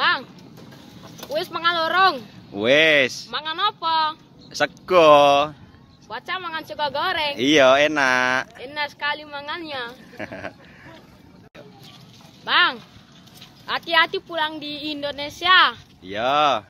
Bang. Wis mangan lorong. Wis. Mangan apa? Sego. Baca mangan sego goreng. Iya, enak. Enak sekali mangannya. bang. Hati-hati pulang di Indonesia. Iya.